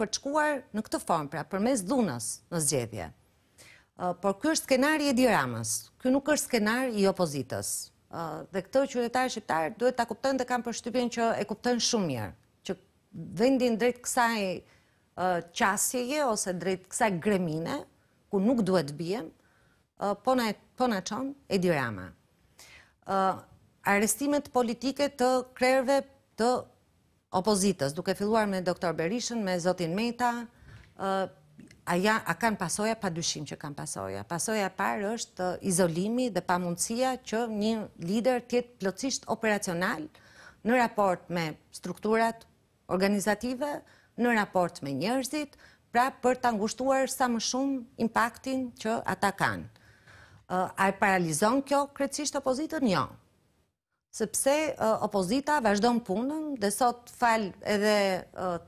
përçkuar në këtë formë, pra përmes dhunës në zgjedhje. Por kërë skenari e ediramës, kërë nuk është skenari i opozitës. Dhe këtë qyretarë shqiptarë duhet të kuptën dhe kam përshtypjen që e kuptën shumë mjerë, që vendin drejt kësaj qasjeje ose drejt kësaj gremine, ku nuk duhet bjen, po në qonë po e diramë. Arestimet politike të krerve të opozitës, duke filluar me doktor Berishën, me zotin Meta, a kanë pasoja pa dyshim që kanë pasoja. Pasoja parë është izolimi dhe pa mundësia që një lider tjetë plëcisht operacional në raport me strukturat organizative, në raport me njërzit, pra për të angushtuar sa më shumë impactin që ata kanë. A e paralizon kjo krecisht opozitën? Jo, sepse opozita vazhdojnë punën dhe sot falë edhe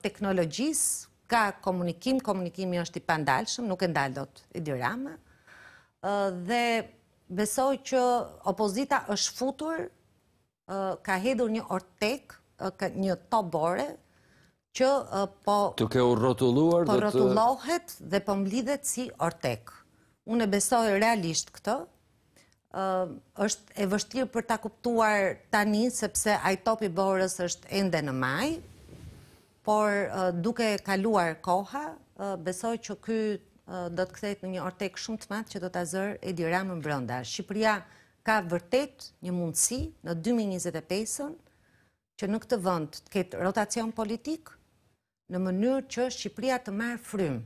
teknologjisë, ka komunikim, komunikimi është i pandalshëm, nuk e ndaldot i dirama, dhe besoj që opozita është futur, ka hedhur një ortek, një tobore, që po... Të dhe po të... Po rotullohet dhe po mblidhet si ortek. Unë e besoj realisht këto, është e vështirë për ta kuptuar tani, sepse ajtopi borës është ende në maj, por duke kaluar koha, besoj që këtë, do të këthejt në një ortek shumë të matë që do të azër e dira më mbrënda. Shqipëria ka vërtet një mundësi në 2025-ën që në këtë vënd të ketë rotacion politik në mënyrë që Shqipëria të marë frymë.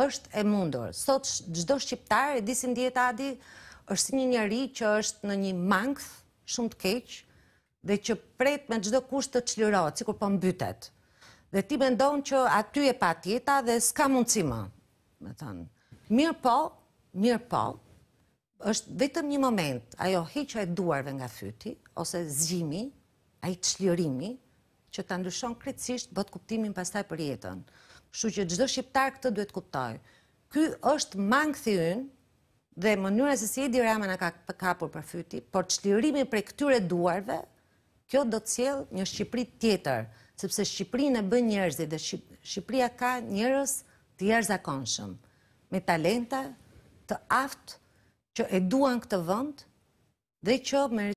është e mundur. Sot gjdo Shqiptar e disin djetë adi është si një njëri që është në një mangth shumë të keqë dhe që pret me gjdo kusht të qlirot, si kur po mbytet. Dhe ti ndonë që aty e pa tjeta dhe s'ka mundësima. mirë po, mirë po, është vetëm një moment, ajo heqa e duarve nga fyti, ose zhimi, a i qlirimi, që të ndryshon kretësisht bët kuptimin pastaj për jetën. Shqy që gjdo shqiptar këtë duhet kuptaj. Ky është mangë thionë, dhe mënyrën se si Edi Rama në ka kapur për fyti, por qëllirimi për këtyre duarve, kjo do të cilë një Shqipri tjetër, sepse Shqipri në bë njerëzit dhe Shqipria ka njerëz të jerëza konshëm, me talenta të aftë që e duan këtë vënd dhe që mërë